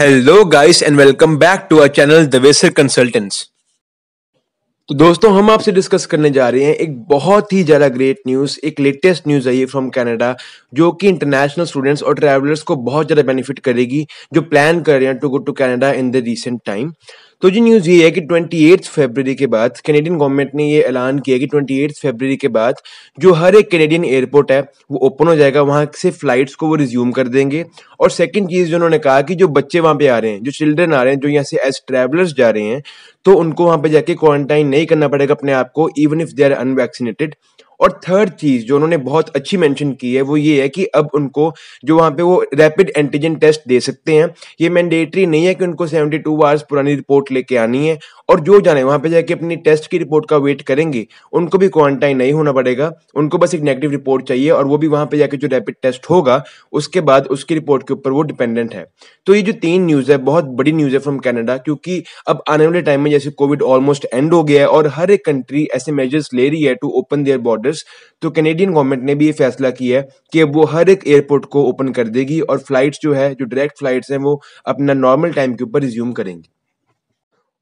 hello guys and welcome back to our channel Davesar consultants तो दोस्तों हम आपसे डिस्कस करने जा रहे हैं एक बहुत ही ज़्यादा ग्रेट न्यूज़ एक लेटेस्ट न्यूज़ आई है फ्रॉम कनाडा जो कि इंटरनेशनल स्टूडेंट्स और ट्रैवलर्स को बहुत ज़्यादा बेनिफिट करेगी जो प्लान कर रहे हैं to go to Canada in the recent time तो जी न्यूज़ ये है कि ट्वेंटी फरवरी के बाद कैनेडियन गवर्नमेंट ने ये ऐलान किया कि ट्वेंटी फरवरी के बाद जो हर एक कैनेडियन एयरपोर्ट है वो ओपन हो जाएगा वहाँ से फ्लाइट्स को वो रिज्यूम कर देंगे और सेकेंड चीज़ जो उन्होंने कहा कि जो बच्चे वहाँ पे आ रहे हैं जो चिल्ड्रन आ रहे हैं जो यहाँ से एज ट्रैवलर्स जा रहे हैं तो उनको वहाँ पे जाके क्वारंटाइन नहीं करना पड़ेगा अपने आप को even if they are unvaccinated और थर्ड चीज जो उन्होंने बहुत अच्छी मेंशन की है वो ये है कि अब उनको जो वहां पे वो रैपिड एंटीजन टेस्ट दे सकते हैं ये मैंडेटरी नहीं है कि उनको सेवेंटी टू आवर्स पुरानी रिपोर्ट लेके आनी है और जो जाने वहां पे जाके अपनी टेस्ट की रिपोर्ट का वेट करेंगे उनको भी क्वारंटाइन नहीं होना पड़ेगा उनको बस एक नेगेटिव रिपोर्ट चाहिए और वो भी वहां पे जाके जो रैपिड टेस्ट होगा उसके बाद उसकी रिपोर्ट के ऊपर वो डिपेंडेंट है तो ये जो तीन न्यूज़ है बहुत बड़ी न्यूज़ है फ्रॉम कैनेडा क्योंकि अब आने वाले टाइम में जैसे कोविड ऑलमोस्ट एंड हो गया है और हर एक कंट्री ऐसे मेजर्स ले रही है to open their border borders तो कैनेडियन गवर्नमेंट ने भी ये फैसला किया है कि वो हर एक एयरपोर्ट को ओपन कर देगी और फ्लाइट्स जो है जो डायरेक्ट फ्लाइट्स हैं वो अपना नॉर्मल टाइम के ऊपर रिज्यूम करेंगी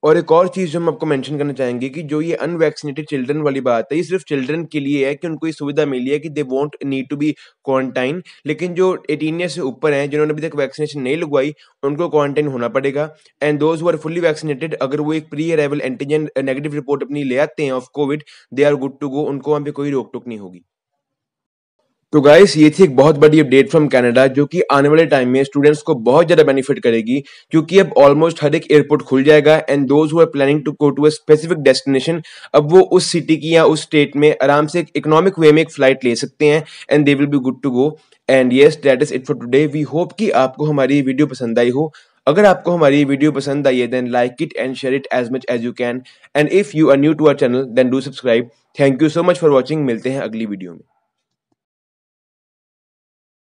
और एक और चीज़ जो हम आपको मेंशन करना चाहेंगे कि जो ये अनवैक्सीनेटेड चिल्ड्रन वाली बात है ये सिर्फ चिल्ड्रन के लिए है कि उनको ये सुविधा मिली है कि they won't need to be quarantine लेकिन जो एटीन ईयर से ऊपर हैं जिन्होंने अभी तक वैक्सीनेशन नहीं लगवाई उनको क्वारंटाइन होना पड़ेगा and those who are vaccinated अगर वो एक pre arrival antigen negative report अपनी ले आते हैं of covid they are good to go उनको वहाँ पर कोई रोक टोक नहीं होगी तो गाइस ये थी एक बहुत बड़ी अपडेट फ्रॉम कनाडा जो कि आने वाले टाइम में स्टूडेंट्स को बहुत ज्यादा बेनिफिट करेगी क्योंकि अब ऑलमोस्ट हर एक एयरपोर्ट खुल जाएगा and those who are planning to go to a specific destination अब वो उस सिटी की या उस स्टेट में आराम से एक इकोनॉमिक वे में एक फ्लाइट ले सकते हैं and they will be good to go and yes that is it for today we hope कि आपको हमारी वीडियो पसंद आई हो अगर आपको हमारी वीडियो पसंद आई है then like it and share it as much as you can and if you are new to our channel then do subscribe thank you so much for watching मिलते हैं अगली वीडियो में